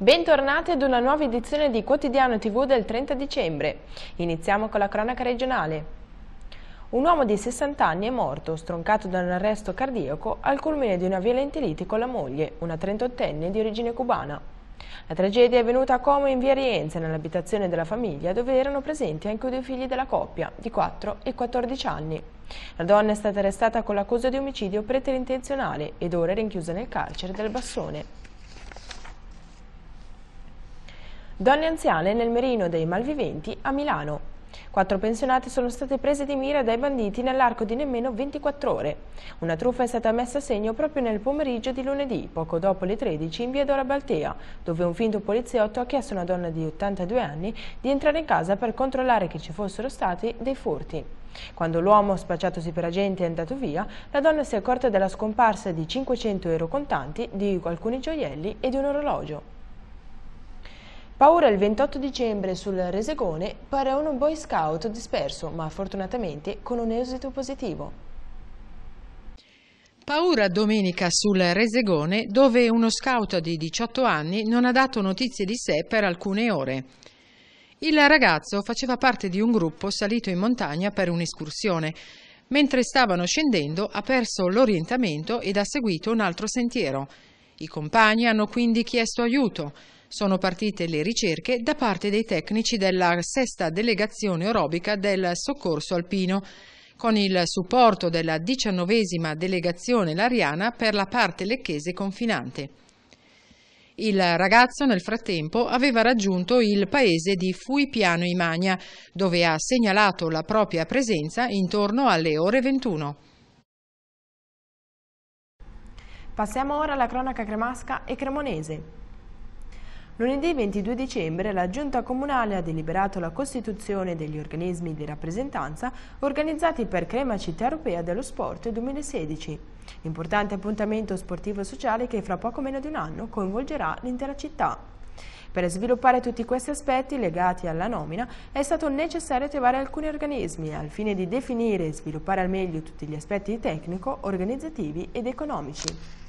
Bentornati ad una nuova edizione di Quotidiano TV del 30 dicembre. Iniziamo con la cronaca regionale. Un uomo di 60 anni è morto, stroncato da un arresto cardiaco al culmine di una violenta liti con la moglie, una 38enne di origine cubana. La tragedia è venuta a Como in via Rienza, nell'abitazione della famiglia, dove erano presenti anche due figli della coppia, di 4 e 14 anni. La donna è stata arrestata con l'accusa di omicidio preterintenzionale ed ora è rinchiusa nel carcere del Bassone. Donne anziane nel merino dei malviventi a Milano. Quattro pensionate sono state prese di mira dai banditi nell'arco di nemmeno 24 ore. Una truffa è stata messa a segno proprio nel pomeriggio di lunedì, poco dopo le 13, in via Dora Baltea, dove un finto poliziotto ha chiesto a una donna di 82 anni di entrare in casa per controllare che ci fossero stati dei furti. Quando l'uomo, spacciatosi per agente, è andato via, la donna si è accorta della scomparsa di 500 euro contanti, di alcuni gioielli e di un orologio. Paura il 28 dicembre sul Resegone pare un boy scout disperso, ma fortunatamente con un esito positivo. Paura domenica sul Resegone dove uno scout di 18 anni non ha dato notizie di sé per alcune ore. Il ragazzo faceva parte di un gruppo salito in montagna per un'escursione. Mentre stavano scendendo ha perso l'orientamento ed ha seguito un altro sentiero. I compagni hanno quindi chiesto aiuto. Sono partite le ricerche da parte dei tecnici della sesta delegazione aerobica del soccorso alpino con il supporto della diciannovesima delegazione lariana per la parte lecchese confinante. Il ragazzo nel frattempo aveva raggiunto il paese di Fuipiano Imagna, dove ha segnalato la propria presenza intorno alle ore 21. Passiamo ora alla cronaca cremasca e cremonese. Lunedì 22 dicembre la Giunta Comunale ha deliberato la costituzione degli organismi di rappresentanza organizzati per Crema Città Europea dello Sport 2016. Importante appuntamento sportivo e sociale che fra poco meno di un anno coinvolgerà l'intera città. Per sviluppare tutti questi aspetti legati alla nomina è stato necessario trovare alcuni organismi al fine di definire e sviluppare al meglio tutti gli aspetti tecnico, organizzativi ed economici.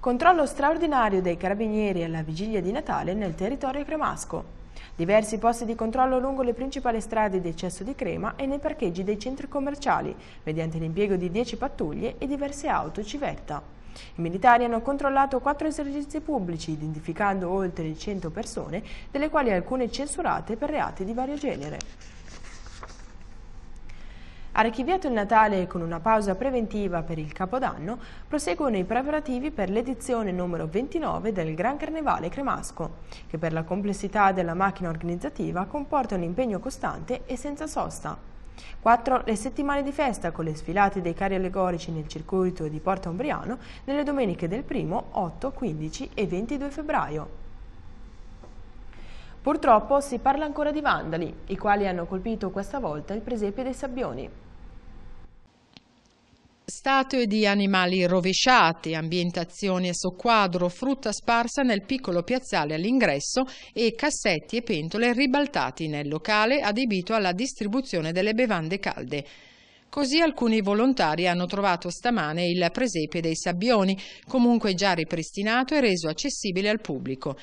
Controllo straordinario dei carabinieri alla vigilia di Natale nel territorio cremasco. Diversi posti di controllo lungo le principali strade di cesso di Crema e nei parcheggi dei centri commerciali, mediante l'impiego di 10 pattuglie e diverse auto civetta. I militari hanno controllato quattro esercizi pubblici, identificando oltre 100 persone, delle quali alcune censurate per reati di vario genere. Archiviato il Natale con una pausa preventiva per il Capodanno, proseguono i preparativi per l'edizione numero 29 del Gran Carnevale Cremasco, che per la complessità della macchina organizzativa comporta un impegno costante e senza sosta. Quattro le settimane di festa con le sfilate dei carri allegorici nel circuito di Porta Umbriano nelle domeniche del 1, 8, 15 e 22 febbraio. Purtroppo si parla ancora di vandali, i quali hanno colpito questa volta il presepe dei Sabbioni. Statue di animali rovesciati, ambientazioni a soqquadro, frutta sparsa nel piccolo piazzale all'ingresso e cassetti e pentole ribaltati nel locale adibito alla distribuzione delle bevande calde. Così alcuni volontari hanno trovato stamane il presepe dei Sabbioni, comunque già ripristinato e reso accessibile al pubblico.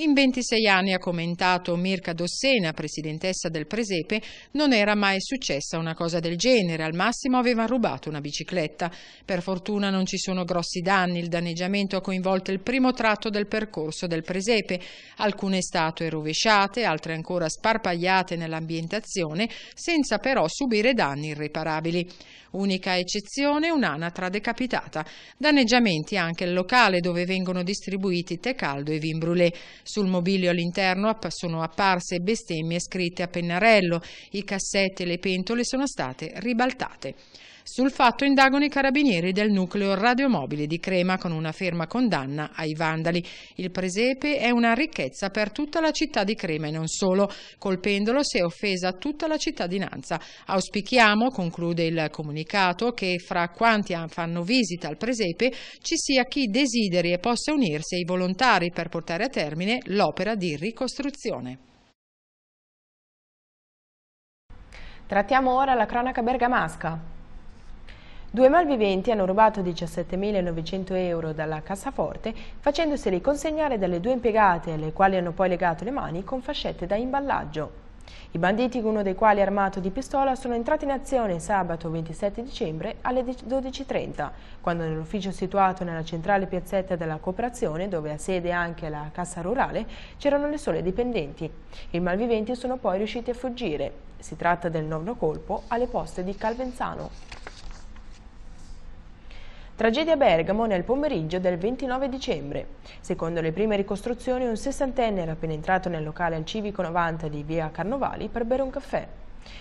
In 26 anni, ha commentato Mirka Dossena, presidentessa del Presepe, non era mai successa una cosa del genere, al massimo aveva rubato una bicicletta. Per fortuna non ci sono grossi danni, il danneggiamento ha coinvolto il primo tratto del percorso del Presepe, alcune statue rovesciate, altre ancora sparpagliate nell'ambientazione, senza però subire danni irreparabili. Unica eccezione, un'anatra decapitata. Danneggiamenti anche il locale dove vengono distribuiti tè caldo e vin brûlé. Sul mobilio all'interno sono apparse bestemmie scritte a pennarello, i cassetti e le pentole sono state ribaltate. Sul fatto indagano i carabinieri del nucleo radiomobile di Crema con una ferma condanna ai vandali. Il presepe è una ricchezza per tutta la città di Crema e non solo. Colpendolo si è offesa tutta la cittadinanza. Auspichiamo, conclude il comunicato, che fra quanti fanno visita al presepe ci sia chi desideri e possa unirsi ai volontari per portare a termine l'opera di ricostruzione. Trattiamo ora la cronaca bergamasca. Due malviventi hanno rubato 17.900 euro dalla cassaforte facendoseli consegnare dalle due impiegate alle quali hanno poi legato le mani con fascette da imballaggio. I banditi, uno dei quali armato di pistola, sono entrati in azione sabato 27 dicembre alle 12.30, quando nell'ufficio situato nella centrale piazzetta della cooperazione, dove ha sede anche la cassa rurale, c'erano le sole dipendenti. I malviventi sono poi riusciti a fuggire. Si tratta del nono colpo alle poste di Calvenzano. Tragedia a Bergamo nel pomeriggio del 29 dicembre. Secondo le prime ricostruzioni, un sessantenne era appena entrato nel locale al Civico 90 di via Carnovali per bere un caffè.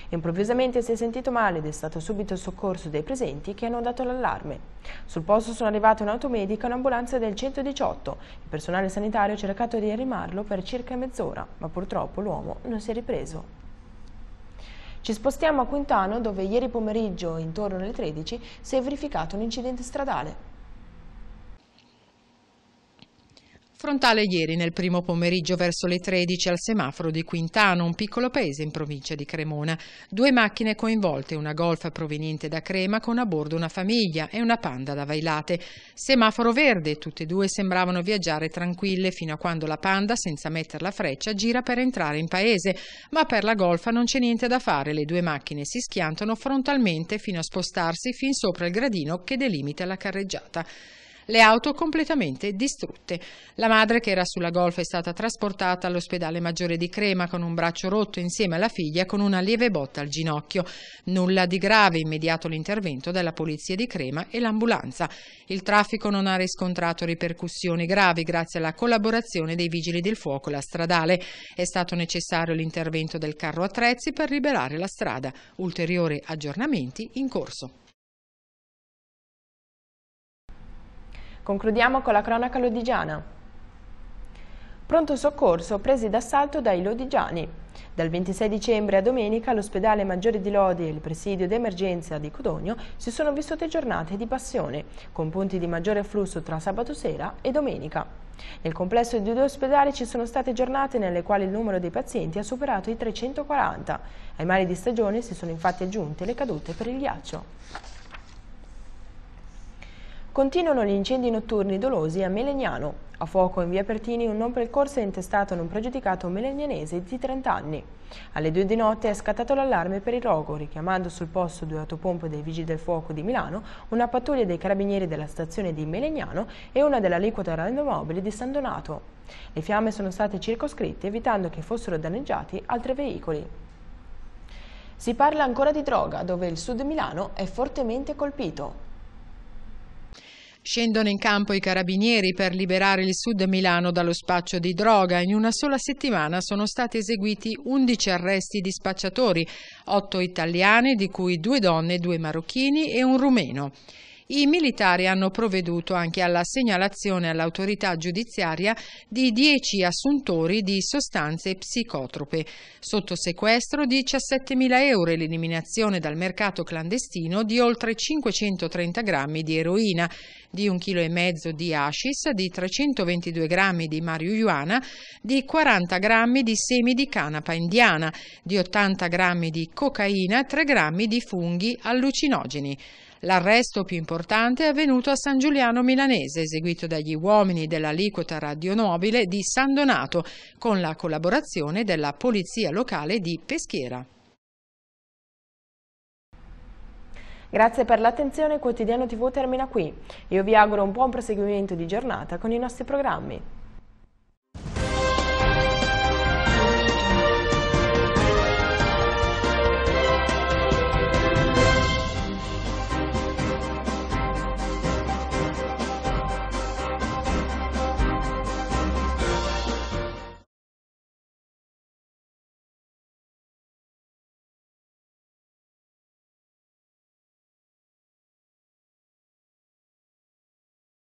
Improvvisamente si è sentito male ed è stato subito soccorso dai presenti che hanno dato l'allarme. Sul posto sono arrivate un'automedica e un'ambulanza del 118. Il personale sanitario ha cercato di rimarlo per circa mezz'ora, ma purtroppo l'uomo non si è ripreso. Ci spostiamo a Quintano dove ieri pomeriggio intorno alle 13 si è verificato un incidente stradale. Frontale ieri nel primo pomeriggio verso le 13 al semaforo di Quintano, un piccolo paese in provincia di Cremona. Due macchine coinvolte, una golf proveniente da Crema con a bordo una famiglia e una panda da Vailate. Semaforo verde, tutte e due sembravano viaggiare tranquille fino a quando la panda, senza mettere la freccia, gira per entrare in paese. Ma per la golf non c'è niente da fare, le due macchine si schiantano frontalmente fino a spostarsi fin sopra il gradino che delimita la carreggiata le auto completamente distrutte. La madre che era sulla golf è stata trasportata all'ospedale maggiore di Crema con un braccio rotto insieme alla figlia con una lieve botta al ginocchio. Nulla di grave, immediato l'intervento della polizia di Crema e l'ambulanza. Il traffico non ha riscontrato ripercussioni gravi grazie alla collaborazione dei vigili del fuoco e la stradale. È stato necessario l'intervento del carro attrezzi per liberare la strada. Ulteriori aggiornamenti in corso. Concludiamo con la cronaca lodigiana. Pronto soccorso presi d'assalto dai lodigiani. Dal 26 dicembre a domenica l'ospedale Maggiore di Lodi e il presidio d'emergenza di Codogno si sono vissute giornate di passione, con punti di maggiore afflusso tra sabato sera e domenica. Nel complesso di due ospedali ci sono state giornate nelle quali il numero dei pazienti ha superato i 340. Ai mali di stagione si sono infatti aggiunte le cadute per il ghiaccio. Continuano gli incendi notturni dolosi a Melegnano. A fuoco in via Pertini un non percorso è intestato a un pregiudicato melegnanese di 30 anni. Alle due di notte è scattato l'allarme per il rogo, richiamando sul posto due autopompe dei Vigili del Fuoco di Milano, una pattuglia dei carabinieri della stazione di Melegnano e una dell'aliquota randomobile di San Donato. Le fiamme sono state circoscritte evitando che fossero danneggiati altri veicoli. Si parla ancora di droga, dove il sud Milano è fortemente colpito. Scendono in campo i carabinieri per liberare il sud Milano dallo spaccio di droga. In una sola settimana sono stati eseguiti 11 arresti di spacciatori, 8 italiani, di cui due donne, due marocchini e un rumeno. I militari hanno provveduto anche alla segnalazione all'autorità giudiziaria di 10 assuntori di sostanze psicotrope. Sotto sequestro 17.000 euro e l'eliminazione dal mercato clandestino di oltre 530 grammi di eroina, di 1,5 kg di hashish, di 322 grammi di marijuana, di 40 grammi di semi di canapa indiana, di 80 grammi di cocaina, e 3 grammi di funghi allucinogeni. L'arresto più importante è avvenuto a San Giuliano Milanese, eseguito dagli uomini dell'aliquota Radio Nobile di San Donato, con la collaborazione della Polizia Locale di Peschiera. Grazie per l'attenzione, Quotidiano TV termina qui. Io vi auguro un buon proseguimento di giornata con i nostri programmi.